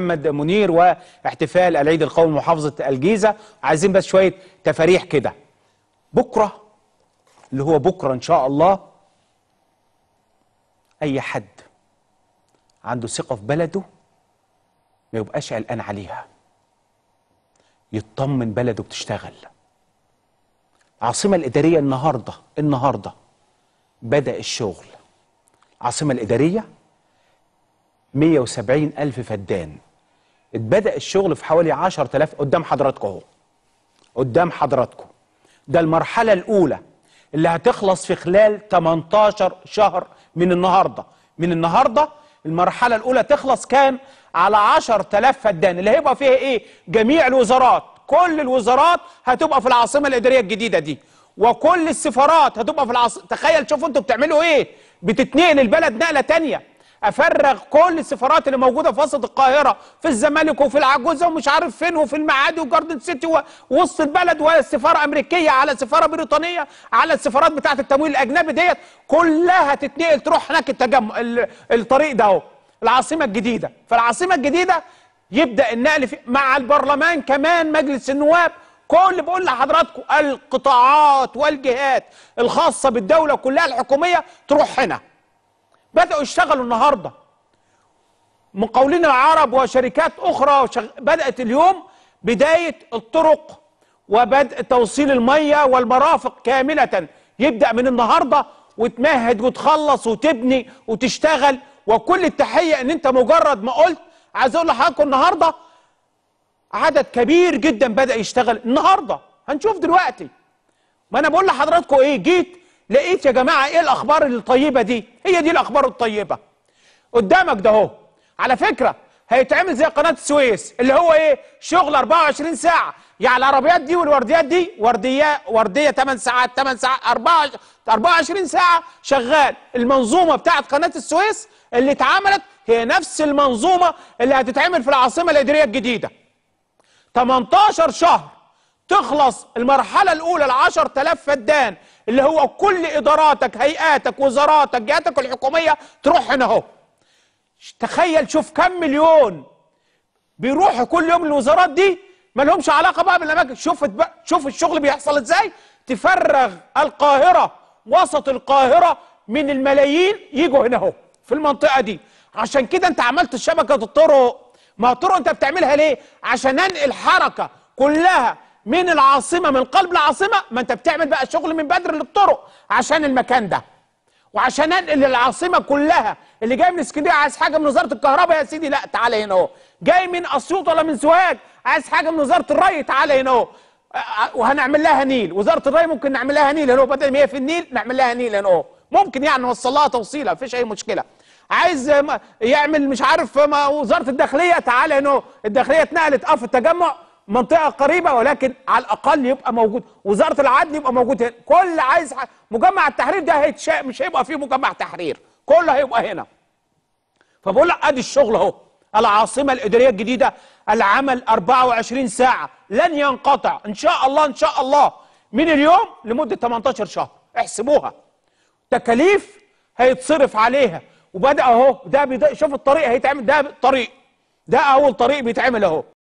محمد منير واحتفال العيد القومي محافظة الجيزة عايزين بس شوية تفاريح كده بكرة اللي هو بكرة إن شاء الله أي حد عنده ثقة في بلده ما يبقاش قلقان عليها يطمن بلده بتشتغل العاصمة الإدارية النهاردة النهاردة بدأ الشغل العاصمة الإدارية 170 ألف فدان اتبدأ الشغل في حوالي 10000 قدام حضراتكم اهو قدام حضراتكم ده المرحلة الأولى اللي هتخلص في خلال 18 شهر من النهاردة من النهاردة المرحلة الأولى تخلص كام على 10000 فدان اللي هيبقى فيها إيه جميع الوزارات كل الوزارات هتبقى في العاصمة الإدارية الجديدة دي وكل السفارات هتبقى في العاصمة تخيل شوفوا انتوا بتعملوا ايه بتتنقل البلد نقلة تانية افرغ كل السفارات اللي موجوده في وسط القاهره في الزمالك وفي العجوزه ومش عارف فين وفي المعادي وجاردن سيتي ووسط البلد والسفاره امريكيه على سفاره بريطانيه على السفارات بتاعه التمويل الاجنبي ديت كلها تتنقل تروح هناك التجمع الطريق ده اهو العاصمه الجديده فالعاصمه الجديده يبدا النقل في مع البرلمان كمان مجلس النواب كل بقول لحضراتكم القطاعات والجهات الخاصه بالدوله كلها الحكوميه تروح هنا بدأوا يشتغلوا النهارده مقاولين العرب وشركات أخرى بدأت اليوم بداية الطرق وبدء توصيل المية والمرافق كاملة يبدأ من النهاردة وتمهد وتخلص وتبني وتشتغل وكل التحية ان انت مجرد ما قلت عايز اقول لحضراتكم النهاردة عدد كبير جدا بدأ يشتغل النهاردة هنشوف دلوقتي ما انا بقول لحضراتكم ايه جيت لقيت يا جماعه ايه الاخبار الطيبه دي هي دي الاخبار الطيبه قدامك ده اهو على فكره هيتعمل زي قناه السويس اللي هو ايه شغل 24 ساعه يعني العربيات دي والورديات دي ورديه ورديه 8 ساعات 8 ساعات 24 ساعه شغال المنظومه بتاعه قناه السويس اللي اتعملت هي نفس المنظومه اللي هتتعمل في العاصمه الاداريه الجديده 18 شهر تخلص المرحلة الأولى العشر تلاف فدان اللي هو كل إداراتك هيئاتك وزاراتك جهاتك الحكومية تروح هنا أهو تخيل شوف كم مليون بيروحوا كل يوم الوزارات دي ما لهمش علاقة بقى بالأماكن شوف شوف الشغل بيحصل إزاي تفرغ القاهرة وسط القاهرة من الملايين يجوا هنا أهو في المنطقة دي عشان كده أنت عملت شبكة الطرق ما الطرق أنت بتعملها ليه؟ عشان أنقل حركة كلها من العاصمه من قلب العاصمه ما انت بتعمل بقى شغل من بدر للطرق عشان المكان ده وعشان انقل العاصمه كلها اللي جاي من اسكندريه عايز حاجه من وزاره الكهرباء يا سيدي لا تعالى هنا اهو جاي من اسيوط ولا من سوهاج عايز حاجه من وزاره الري تعالى هنا اهو وهنعمل لها نيل وزاره الري ممكن نعمل لها نيل هنا بدل ما هي في النيل نعمل لها نيل هنا اهو ممكن يعني نوصل لها توصيله مفيش اي مشكله عايز يعمل مش عارف وزاره الداخليه تعالى هنا الداخليه اتنقلت اه في التجمع منطقه قريبه ولكن على الاقل يبقى موجود وزاره العدل يبقى موجود هنا كل عايز ح... مجمع التحرير ده هيتشا... مش هيبقى فيه مجمع تحرير كله هيبقى هنا فبقول لك ادي الشغل اهو العاصمه الاداريه الجديده العمل 24 ساعه لن ينقطع ان شاء الله ان شاء الله من اليوم لمده 18 شهر احسبوها تكاليف هيتصرف عليها وبدا اهو ده بيض... شوف الطريق هيتعمل ده طريق ده اول طريق بيتعمل اهو